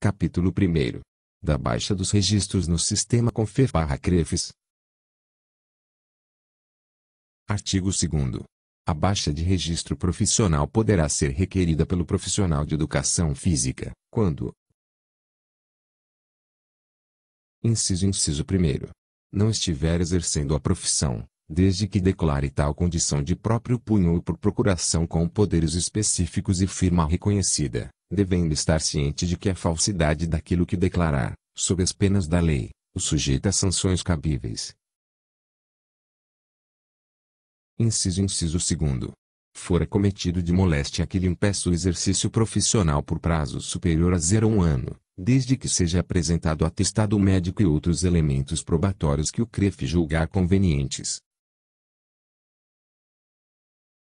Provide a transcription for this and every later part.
Capítulo 1 Da baixa dos registros no sistema CONFER-CREFES. Artigo 2 A baixa de registro profissional poderá ser requerida pelo profissional de educação física, quando Inciso Inciso 1 Não estiver exercendo a profissão, desde que declare tal condição de próprio punho ou por procuração com poderes específicos e firma reconhecida devendo estar ciente de que a falsidade daquilo que declarar, sob as penas da lei, o sujeita a sanções cabíveis. Inciso inciso segundo. Fora cometido de moléstia que lhe impeça o exercício profissional por prazo superior a zero um ano, desde que seja apresentado atestado médico e outros elementos probatórios que o CREF julgar convenientes.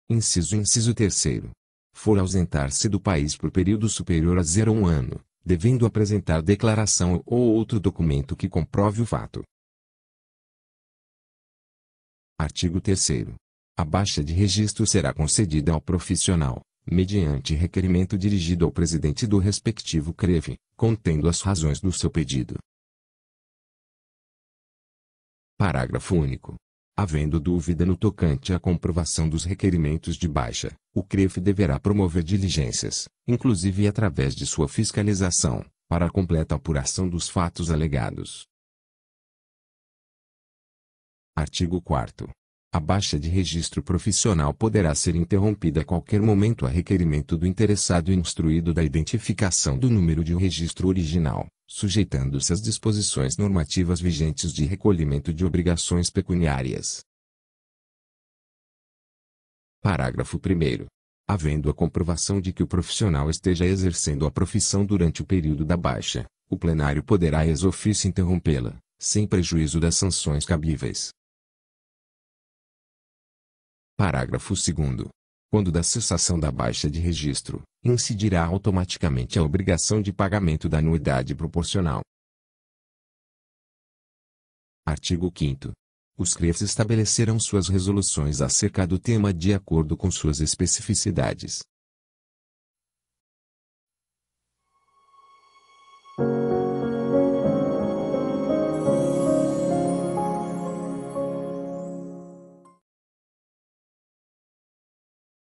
Inciso inciso terceiro for ausentar-se do país por período superior a zero um ano, devendo apresentar declaração ou outro documento que comprove o fato. Artigo 3 A baixa de registro será concedida ao profissional, mediante requerimento dirigido ao presidente do respectivo CREVE, contendo as razões do seu pedido. Parágrafo único. Havendo dúvida no tocante à comprovação dos requerimentos de baixa, o CREF deverá promover diligências, inclusive através de sua fiscalização, para a completa apuração dos fatos alegados. Artigo 4 a baixa de registro profissional poderá ser interrompida a qualquer momento a requerimento do interessado instruído da identificação do número de registro original, sujeitando-se às disposições normativas vigentes de recolhimento de obrigações pecuniárias. Parágrafo 1. Havendo a comprovação de que o profissional esteja exercendo a profissão durante o período da baixa, o plenário poderá ex ofício interrompê-la, sem prejuízo das sanções cabíveis. Parágrafo 2 quando da cessação da baixa de registro, incidirá automaticamente a obrigação de pagamento da anuidade proporcional. Artigo 5 os CREFs estabelecerão suas resoluções acerca do tema de acordo com suas especificidades.